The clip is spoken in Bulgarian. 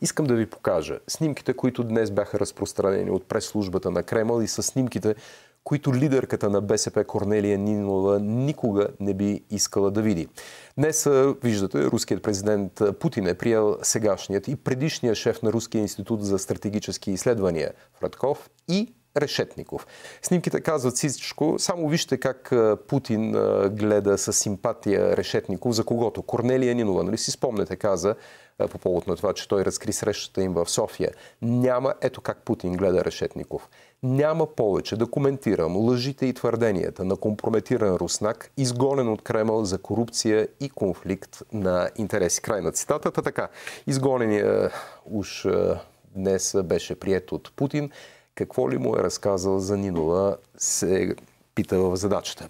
Искам да ви покажа снимките, които днес бяха разпространени от прес-службата на Кремъл и са снимките, които лидерката на БСП Корнелия Нинова никога не би искала да види. Днес, виждате, руският президент Путин е приел сегашният и предишният шеф на Руския институт за стратегически изследвания Фрадков и Решетников. Снимките казват всичко. Само вижте как Путин гледа с симпатия Решетников, за когото Корнелия Нинова, нали си спомнете, каза по повод на това, че той разкри срещата им в София. Няма, ето как Путин гледа Решетников. Няма повече да коментирам лъжите и твърденията на компрометиран руснак, изгонен от Кремъл за корупция и конфликт на интереси. Край на цитатата така. Изгонения уж днес беше прият от Путин. Какво ли му е разказал за Нинова, се пита в задачата.